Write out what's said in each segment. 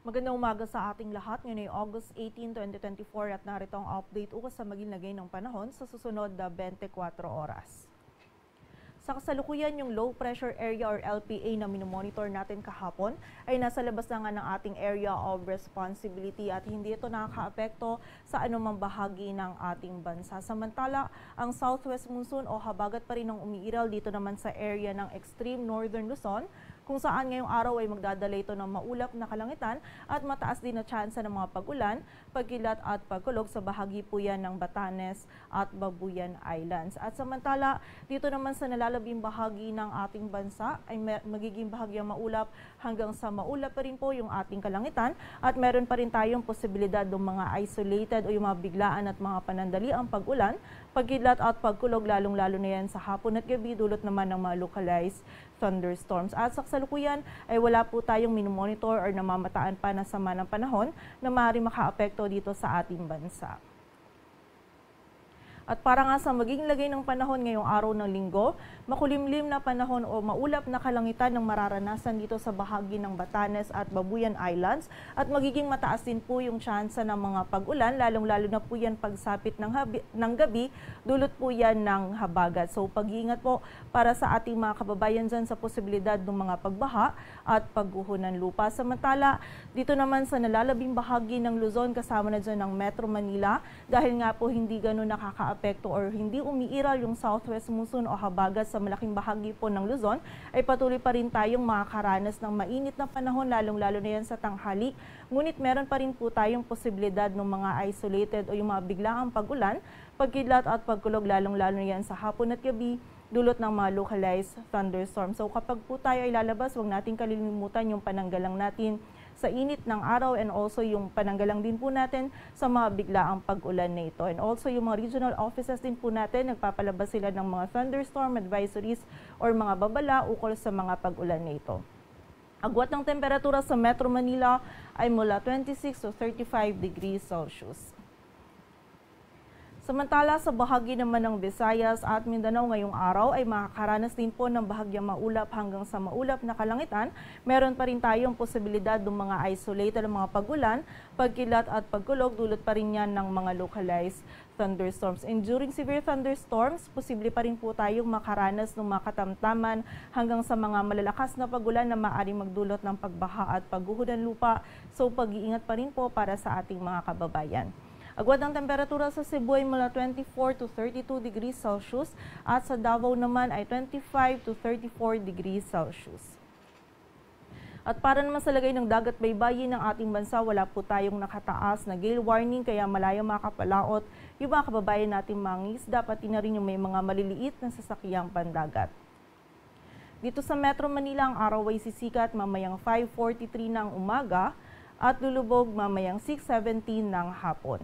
Magandang umaga sa ating lahat. Ngayon ay August 18, 2024 at narito ang update ukos sa maging lagay ng panahon sa susunod na 24 oras. Sa kasalukuyan, yung low pressure area or LPA na minomonitor natin kahapon ay nasa labas na nga ng ating area of responsibility at hindi ito nakakaapekto sa anumang bahagi ng ating bansa. Samantala, ang southwest monsoon o habagat pa rin ang umiiral dito naman sa area ng extreme northern Luzon kung saan ngayong araw ay magdadala ito ng maulap na kalangitan at mataas din na tsansa ng mga pagulan, pagkilat at pagkulog sa bahagi po yan ng Batanes at Babuyan Islands. At samantala, dito naman sa nalalabing bahagi ng ating bansa ay magiging bahagyang maulap hanggang sa maulap pa rin po yung ating kalangitan at meron pa rin tayong posibilidad ng mga isolated o yung mga biglaan at mga panandali ang pagulan, pagkilat at pagkulog lalong-lalo na yan sa hapon at gabi dulot naman ng mga localized thunderstorms. At saksa kasalukuyan ay wala po tayong minomonitor or namamataan pa na sama ng panahon na maaaring makaapekto dito sa ating bansa. At para nga sa magiging lagay ng panahon ngayong araw ng linggo, makulimlim na panahon o maulap na kalangitan ang mararanasan dito sa bahagi ng Batanes at Babuyan Islands at magiging mataas din po yung tsansa ng mga pag-ulan, lalong-lalo na po yan pagsapit ng, habi, ng gabi, dulot po yan ng habagat. So pag-iingat po para sa ating mga kababayan dyan sa posibilidad ng mga pagbaha at pagguho ng lupa. Samantala, dito naman sa nalalabing bahagi ng Luzon kasama na dyan ng Metro Manila dahil nga po hindi ganun nakaka naapekto or hindi umiiral yung southwest monsoon o habagat sa malaking bahagi po ng Luzon, ay patuloy pa rin tayong makakaranas ng mainit na panahon, lalong-lalo na yan sa tanghali. Ngunit meron pa rin po tayong posibilidad ng mga isolated o yung mga biglaang pagulan, pagkilat at pagkulog, lalong-lalo na yan sa hapon at gabi, dulot ng mga localized thunderstorm. So kapag po tayo ay lalabas, huwag natin kalilimutan yung pananggalang natin sa init ng araw and also yung pananggalang din po natin sa mga biglaang pag-ulan na ito. And also yung mga regional offices din po natin, nagpapalabas sila ng mga thunderstorm advisories or mga babala ukol sa mga pag-ulan na ito. Agwat ng temperatura sa Metro Manila ay mula 26 to 35 degrees Celsius. Samantala sa bahagi naman ng Visayas at Mindanao ngayong araw ay makakaranas din po ng bahagyang maulap hanggang sa maulap na kalangitan. Meron pa rin tayong posibilidad ng mga isolated ng mga pagulan, pagkilat at pagkulog dulot pa rin yan ng mga localized thunderstorms. And during severe thunderstorms, posible pa rin po tayong makaranas ng makatamtaman hanggang sa mga malalakas na pagulan na maaaring magdulot ng pagbaha at pagguho ng lupa. So pag-iingat pa rin po para sa ating mga kababayan. Agwat ang temperatura sa Cebu ay mula 24 to 32 degrees Celsius at sa Davao naman ay 25 to 34 degrees Celsius. At para naman sa lagay ng dagat baybayin ng ating bansa, wala po tayong nakataas na gale warning kaya malaya makapalaot yung mga kababayan natin mangis, dapat na rin yung may mga maliliit na sasakyang pandagat. Dito sa Metro Manila, ang araw ay sisikat mamayang 5.43 ng umaga at lulubog mamayang 6.17 ng hapon.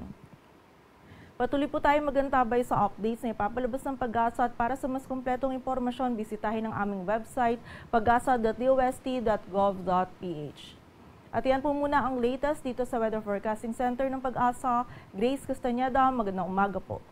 Patuloy po tayong magantabay sa updates na ipapalabas ng pag-asa at para sa mas kumpletong impormasyon, bisitahin ang aming website pagasa.dost.gov.ph. At yan po muna ang latest dito sa Weather Forecasting Center ng Pag-asa. Grace Castaneda, magandang umaga po.